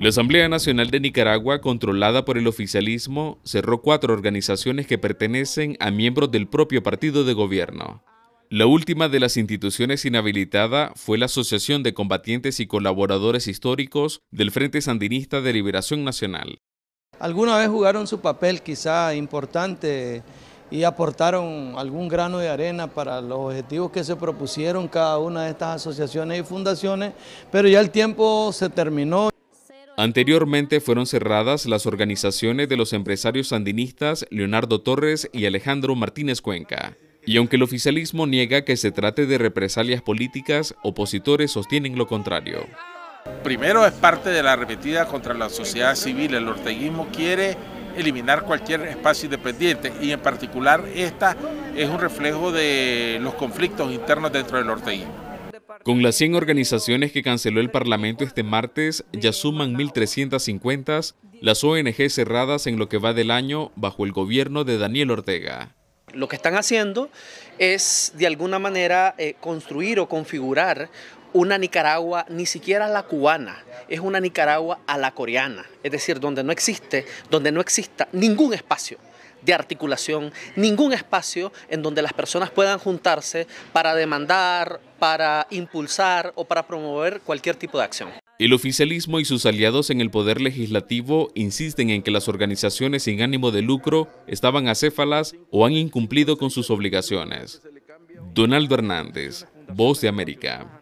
La Asamblea Nacional de Nicaragua, controlada por el oficialismo, cerró cuatro organizaciones que pertenecen a miembros del propio partido de gobierno. La última de las instituciones inhabilitada fue la Asociación de Combatientes y Colaboradores Históricos del Frente Sandinista de Liberación Nacional. Alguna vez jugaron su papel quizá importante y aportaron algún grano de arena para los objetivos que se propusieron cada una de estas asociaciones y fundaciones, pero ya el tiempo se terminó. Anteriormente fueron cerradas las organizaciones de los empresarios sandinistas Leonardo Torres y Alejandro Martínez Cuenca. Y aunque el oficialismo niega que se trate de represalias políticas, opositores sostienen lo contrario. Primero es parte de la repetida contra la sociedad civil. El orteguismo quiere eliminar cualquier espacio independiente y en particular esta es un reflejo de los conflictos internos dentro del orteguismo. Con las 100 organizaciones que canceló el Parlamento este martes, ya suman 1.350 las ONG cerradas en lo que va del año bajo el gobierno de Daniel Ortega. Lo que están haciendo es de alguna manera eh, construir o configurar una Nicaragua ni siquiera la cubana, es una Nicaragua a la coreana, es decir, donde no existe, donde no exista ningún espacio de articulación, ningún espacio en donde las personas puedan juntarse para demandar, para impulsar o para promover cualquier tipo de acción. El oficialismo y sus aliados en el poder legislativo insisten en que las organizaciones sin ánimo de lucro estaban acéfalas o han incumplido con sus obligaciones. Donaldo Hernández, Voz de América.